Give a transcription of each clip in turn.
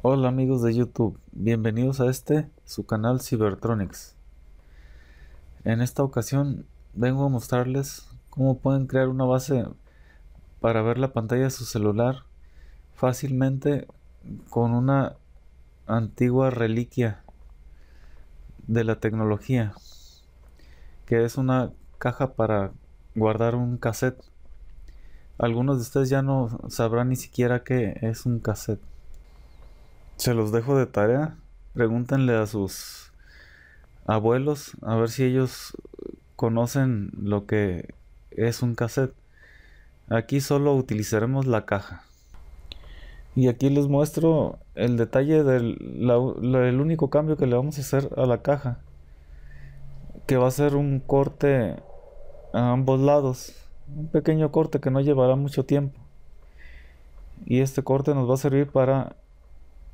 Hola amigos de YouTube, bienvenidos a este, su canal Cybertronics. En esta ocasión vengo a mostrarles cómo pueden crear una base para ver la pantalla de su celular fácilmente con una antigua reliquia de la tecnología, que es una caja para guardar un cassette. Algunos de ustedes ya no sabrán ni siquiera qué es un cassette. Se los dejo de tarea. Pregúntenle a sus abuelos a ver si ellos conocen lo que es un cassette. Aquí solo utilizaremos la caja. Y aquí les muestro el detalle del único cambio que le vamos a hacer a la caja. Que va a ser un corte a ambos lados. Un pequeño corte que no llevará mucho tiempo. Y este corte nos va a servir para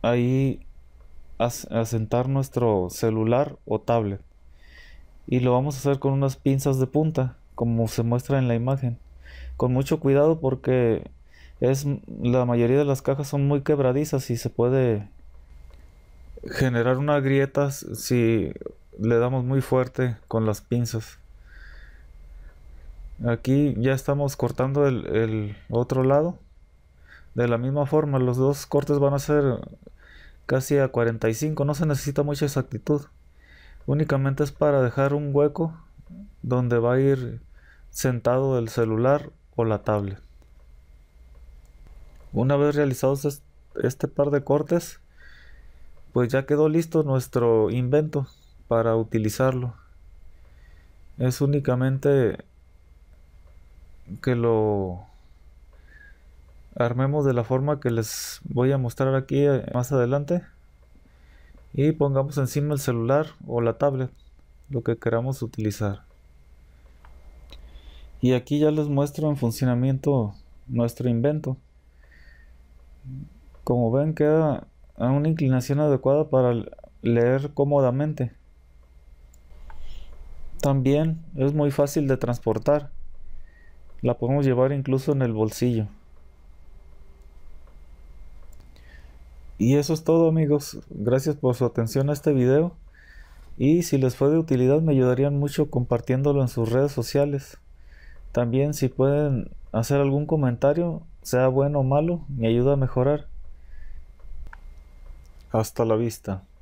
ahí asentar nuestro celular o tablet. Y lo vamos a hacer con unas pinzas de punta, como se muestra en la imagen. Con mucho cuidado porque es, la mayoría de las cajas son muy quebradizas y se puede generar una grieta si le damos muy fuerte con las pinzas. Aquí ya estamos cortando el, el otro lado. De la misma forma, los dos cortes van a ser casi a 45. No se necesita mucha exactitud. Únicamente es para dejar un hueco donde va a ir sentado el celular o la tablet. Una vez realizados este par de cortes, pues ya quedó listo nuestro invento para utilizarlo. Es únicamente que lo armemos de la forma que les voy a mostrar aquí eh, más adelante y pongamos encima el celular o la tablet lo que queramos utilizar y aquí ya les muestro en funcionamiento nuestro invento como ven queda a una inclinación adecuada para leer cómodamente también es muy fácil de transportar la podemos llevar incluso en el bolsillo Y eso es todo amigos, gracias por su atención a este video y si les fue de utilidad me ayudarían mucho compartiéndolo en sus redes sociales. También si pueden hacer algún comentario, sea bueno o malo, me ayuda a mejorar. Hasta la vista.